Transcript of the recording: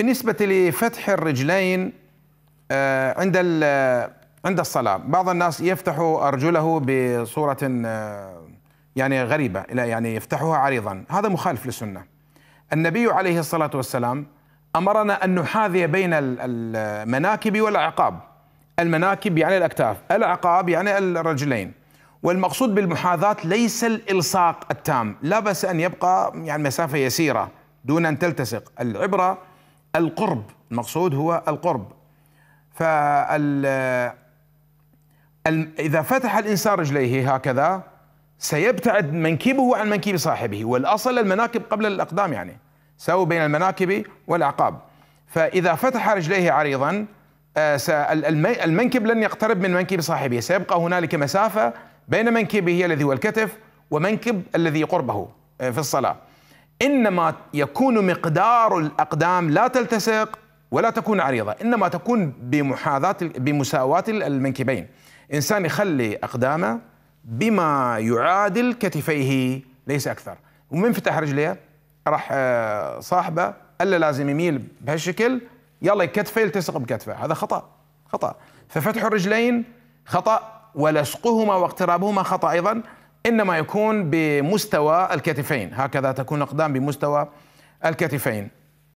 بالنسبة لفتح الرجلين آه، عند آه، عند الصلاة بعض الناس يفتح أرجله بصورة آه، يعني غريبة يعني يفتحها عريضا هذا مخالف للسنة النبي عليه الصلاة والسلام أمرنا أن نحاذي بين المناكب والأعقاب المناكب يعني الأكتاف الأعقاب يعني الرجلين والمقصود بالمحاذاة ليس الإلصاق التام لا بس أن يبقى يعني مسافة يسيرة دون أن تلتصق العبرة القرب المقصود هو القرب فال إذا فتح الإنسان رجليه هكذا سيبتعد منكبه عن منكب صاحبه والأصل المناكب قبل الأقدام يعني سو بين المناكب والأعقاب فإذا فتح رجليه عريضا آه، المنكب لن يقترب من منكب صاحبه سيبقى هنالك مسافة بين منكبه الذي هو الكتف ومنكب الذي قربه آه، في الصلاة انما يكون مقدار الاقدام لا تلتصق ولا تكون عريضه انما تكون بمحاذاه بمساواه المنكبين انسان يخلي اقدامه بما يعادل كتفيه ليس اكثر ومن فتح رجليه راح آه، صاحبه الا لازم يميل بهالشكل يلا كتفه يلتصق بكتفه هذا خطا خطا ففتح الرجلين خطا ولصقهما واقترابهما خطا ايضا انما يكون بمستوى الكتفين هكذا تكون الاقدام بمستوى الكتفين